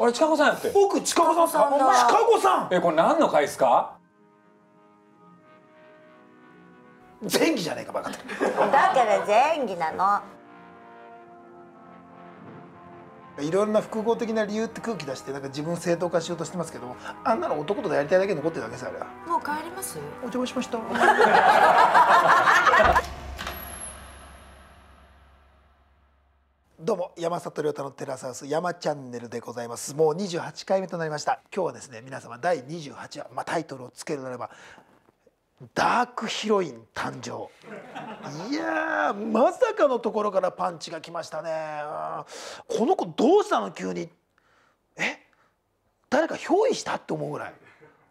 あれちかこさんやって僕近子さんちかこさんえこれ何の回ですか前儀じゃねえかバカだから前儀なのいろんな複合的な理由って空気出してなんか自分正当化しようとしてますけどあんなの男とやりたいだけ残ってるだけさ、あれはもう帰りますお邪魔しましたどうも山里亮太のテラスハウス山チャンネルでございますもう28回目となりました今日はですね皆様第28話、まあ、タイトルをつけるならばダークヒロイン誕生いやまさかのところからパンチが来ましたねこの子どうしたの急にえ誰か憑依したって思うぐらい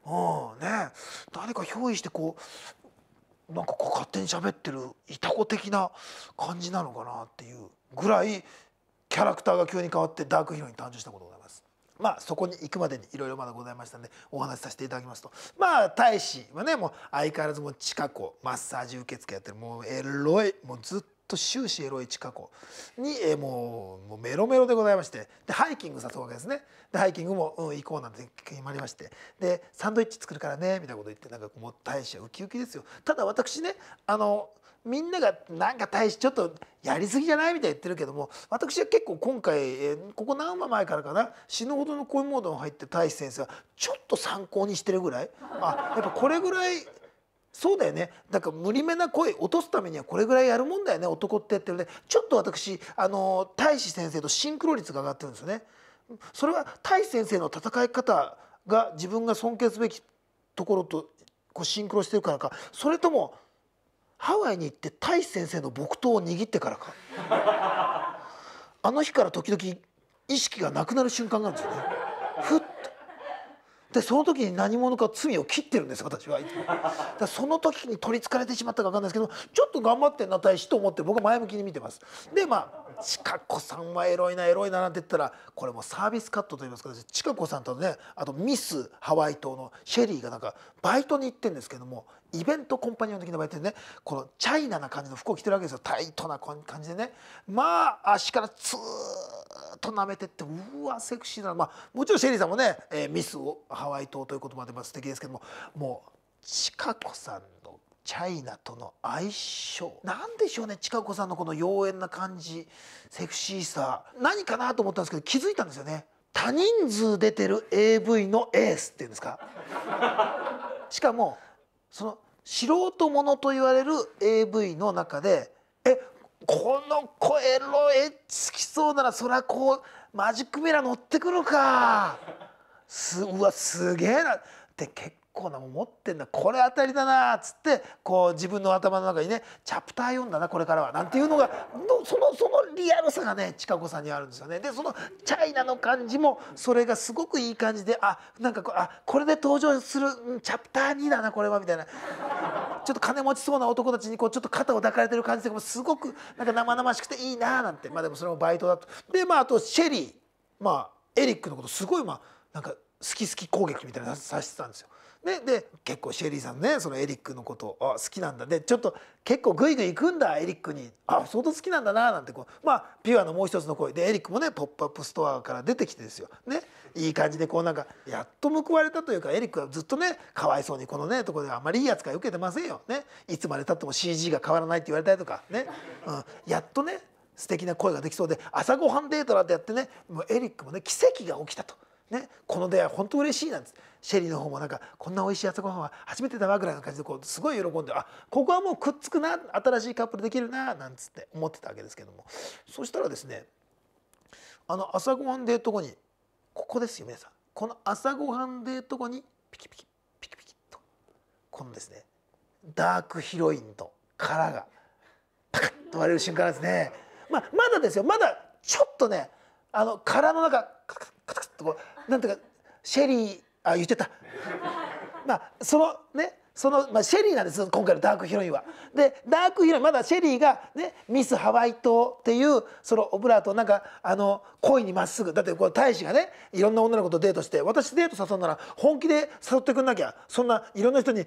うんね誰か憑依してこうなんかこう勝手に喋ってるいたこ的な感じなのかなっていうぐらいキャラクターが急に変わってダークヒロイ誕生したことございます。まあ、そこに行くまでにいろいろまだございましたんでお話しさせていただきますとまあ大使はねもう相変わらずもう近下子マッサージ受付やってるもうエロいもうずっと。終始エロい近子に、えもうもうメロメロでございましてでハイキング誘うわけですねでハイキングも、うん、行こうなんて決まりましてでサンドイッチ作るからねみたいなこと言ってなんかもう大使はウキウキですよただ私ねあのみんながなんか大使ちょっとやりすぎじゃないみたいに言ってるけども私は結構今回ここ何話前からかな死ぬほどの恋モードに入って大志先生はちょっと参考にしてるぐらいあやっぱこれぐらいそうだよねだから無理めな声落とすためにはこれぐらいやるもんだよね男ってってるねちょっと私あの大使先生とシンクロ率が上がってるんですよね。それは大志先生の戦い方が自分が尊敬すべきところとこうシンクロしてるからかそれともハワイに行って大先生の木刀を握ってからかあの日から時々意識がなくなる瞬間があるんですよねふっとでその時に何者か罪を切ってるんです私はいつもだその時に取りつかれてしまったか分かんないですけどちょっと頑張ってんな大使と思って僕は前向きに見てますでまあちか子さんはエロいなエロいななんて言ったらこれもサービスカットと言いますかちか子さんとねあとミスハワイ島のシェリーがなんかバイトに行ってるんですけどもイベントコンパニオン的なバイトでねこのチャイナな感じの服を着てるわけですよタイトな感じでねまあ足からツーッと舐めてってうわセクシーなまあもちろんシェリーさんもね、えー、ミスをハワイ島ということでまあ素敵ですけどももうちか子さんのチャイナとの相性なんでしょうね千佳子さんのこの妖艶な感じセクシーさ何かなと思ったんですけど気づいたんですよね多人数出てる AV のエースっていうんですかしかもその素人ものと言われる AV の中でえこの子エロエつきそうならそりゃこうマジックミラー乗ってくるかすうわすげえなって結構なもん持ってんだこれ当たりだなっつってこう自分の頭の中にねチャプター読んだなこれからはなんていうのがそのそのリアルさがね千佳子さんにあるんですよね。でそのチャイナの感じもそれがすごくいい感じであなんかこあこれで登場するチャプター2だなこれはみたいな。ちょっと金持ちそうな男たちにこうちょっと肩を抱かれてる感じでもすごくなんか生々しくていいななんてまあでもそれもバイトだとでまああとシェリーまあエリックのことすごいまあなんか好き好き攻撃みたいなさしてたんですよ。ね、で結構シェリーさんねそのエリックのことあ好きなんだでちょっと結構グイグイ行くんだエリックにあ相当好きなんだななんてこうまあピュアのもう一つの声でエリックもね「ポップアップストア」から出てきてですよ、ね、いい感じでこうなんかやっと報われたというかエリックはずっとねかわいそうにこのねところであんまりいい扱い受けてませんよ、ね、いつまでたっても CG が変わらないって言われたりとかね、うん、やっとね素敵な声ができそうで朝ごはんデートなってやってねもうエリックもね奇跡が起きたと。ね、この出会い本当嬉しいなんですシェリーの方もなんかこんな美味しい朝ごはんは初めてだわぐらいの感じでこうすごい喜んであここはもうくっつくな新しいカップルできるななんつって思ってたわけですけどもそしたらですねあの朝ごはんデートこにここですよ皆さんこの朝ごはんデートこにピキピキピキピキとこのですねダークヒロインと殻がパカッと割れる瞬間ですね。まあ、まだですよまだちょっとねあの殻の中カタカタカタとこうなんていうかシェリーあ言ってたまあそのねその、まあ、シェリーなんです今回のダークヒロインは。でダークヒロインまだシェリーが、ね、ミスハワイ島っていうそのオブラートなんかあの恋にまっすぐだってこう大使がねいろんな女の子とデートして私デート誘うなら本気で誘ってくんなきゃそんないろんな人に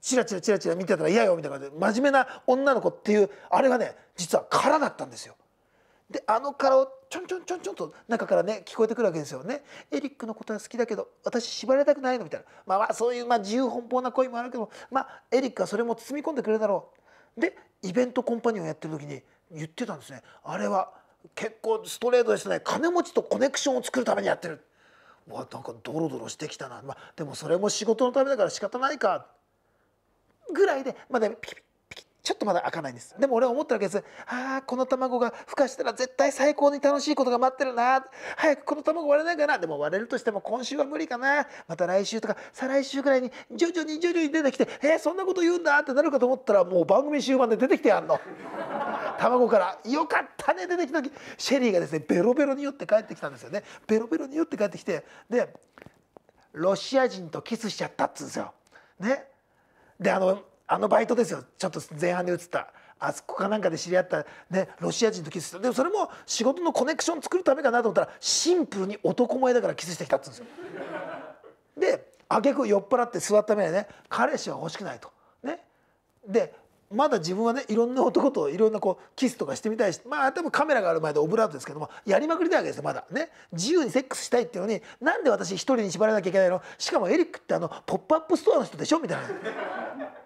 チラチラチラチラ見てたら嫌よみたいな感じで真面目な女の子っていうあれがね実は空だったんですよ。であの殻をちょんちょんちょんちょんと中からね聞こえてくるわけですよね。エリックのことは好きだけど私縛られたくないのみたいな、まあ、まあそういうまあ自由奔放な恋もあるけど、まあ、エリックはそれも包み込んでくれるだろう。でイベントコンパニオンやってる時に言ってたんですねあれは結構ストレートですね金持ちとコネクションを作るためにやってる。わなんかドロドロしてきたな、まあ、でもそれも仕事のためだから仕方ないかぐらいで、まあ、でピピッちょっとまだ開かないんですでも俺は思ったわけですああこの卵が孵化したら絶対最高に楽しいことが待ってるな早くこの卵割れないかなでも割れるとしても今週は無理かなまた来週とか再来週ぐらいに徐々に徐々に出てきてえー、そんなこと言うんだってなるかと思ったらもう番組終盤で出てきてやんの 卵から「よかったね出てきた時シェリーがですねベロベロに酔って帰ってきたんですよねベロベロに酔って帰ってきてでロシア人とキスしちゃったっつうんですよねであのあのバイトですよちょっと前半で映ったあそこかなんかで知り合った、ね、ロシア人とキスしたでもそれも仕事のコネクション作るためかなと思ったらシンプルに男前だからキスしてきたっつうんですよ。で挙句酔っ払って座った目でね彼氏は欲しくないと。ね、でまだ自分はねいろんな男といろんなこうキスとかしてみたいしまあ多分カメラがある前でオブラートですけどもやりまくりたいわけですよまだね自由にセックスしたいっていうのになんで私一人に縛らなきゃいけないのしかもエリックってあのポップアップストアの人でしょみたいな。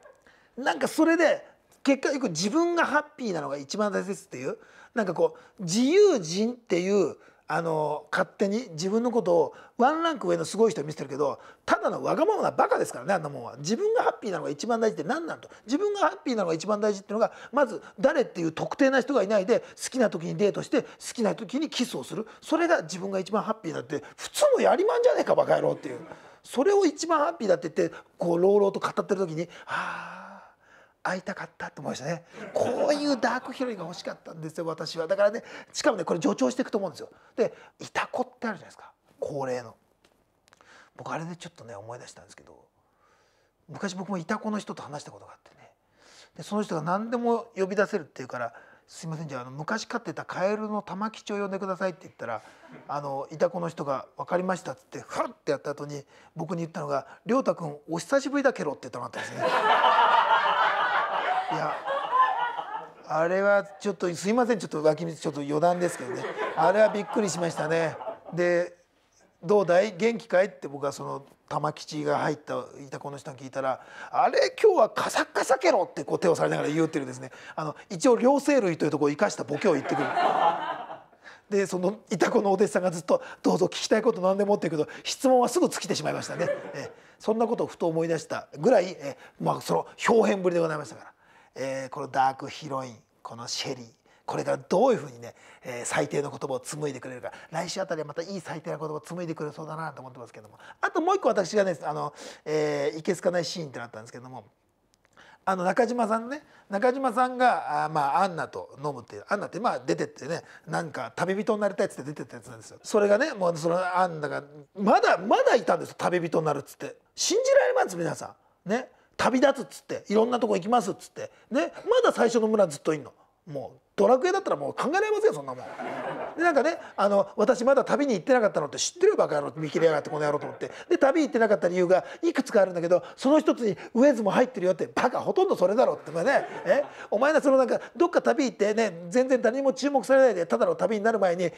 なんかそれで結果よく自分がハッピーなのが一番大切っていうなんかこう自由人っていうあの勝手に自分のことをワンランク上のすごい人に見せてるけどただのわがままなバカですからねあんなもんは自分がハッピーなのが一番大事って何なんと自分がハッピーなのが一番大事っていうのがまず誰っていう特定な人がいないで好きな時にデートして好きな時にキスをするそれが自分が一番ハッピーだって普通のやりまんじゃねえかバカ野郎っていうそれを一番ハッピーだって言ってこう朗々と語ってる時にああ会いたかったと思いましたねこういうダークヒロインが欲しかったんですよ私はだからねしかもねこれ助長していくと思うんですよでいた子ってあるじゃないですか高齢の僕あれでちょっとね思い出したんですけど昔僕もいた子の人と話したことがあってねでその人が何でも呼び出せるっていうから「すいませんじゃああの昔飼ってたカエルの玉吉を呼んでください」って言ったらあのいた子の人が「分かりました」っつってフッってやった後に僕に言ったのが「亮太君お久しぶりだけど」って言ったのがあったんですね。いやあれはちょっとすいませんちょっと脇道ちょっと余談ですけどねあれはびっくりしましたねで「どうだい元気かい?」って僕はその玉吉が入ったいたこの人に聞いたら「あれ今日はカサカサケロ」ってこう手をされながら言うっていうですねあの一応両生類というところを生かしたボケを言ってくる。でそのいたこのお弟子さんがずっと「どうぞ聞きたいこと何でも」って言うけど質問はすぐ尽きてしまいましたねえそんなことをふと思い出したぐらいえ、まあ、その表変ぶりでございましたから。えー、このダークヒロインこのシェリーこれからどういうふうにね、えー、最低の言葉を紡いでくれるか来週あたりはまたいい最低な言葉を紡いでくれそうだなと思ってますけどもあともう一個私がねあの、えー、いけすかないシーンってなったんですけどもあの中島さんね中島さんがあ、まあ、アンナと飲むっていうアンナってまあ出てってねなんか旅人になりたいっつって出てったやつなんですよそれがねもうそのアンナがまだまだいたんです旅人になるっつって信じられます皆さんね旅立つっつっていろんなとこ行きますっつってねまだ最初の村ずっといんのもドラクエだったらもう考えられませんよそんなもん。でなんかねあの私まだ旅に行ってなかったのって知ってるよバカ野郎見切れやがってこの野郎と思ってで旅行ってなかった理由がいくつかあるんだけどその一つにウェズも入ってるよってバカほとんどそれだろってまあねえお前らそのなんかどっか旅行ってね全然誰にも注目されないでただの旅になる前にね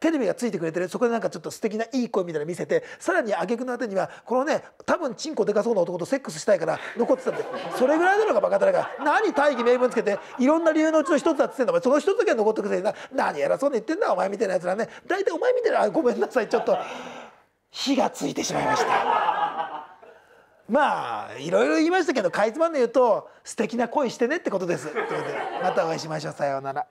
テレビがついてくれてるそこでなんかちょっと素敵ないい声みたいなの見せてさらに挙句のあてにはこのね多分チンコでかそうな男とセックスしたいから残ってたんでそれぐらいなのがバカだらが何大義名分つけていろんな理由のうちの一つだっつってんだお前その一時は残ってくせにな何偉そうに言ってんだお前みたいなやつらね大体お前みたいなごめんなさいちょっと火がついてしまいましたまあいろいろ言いましたけどかいつまんで言うと素敵な恋してねってことですということでまたお会いしましょうさようなら。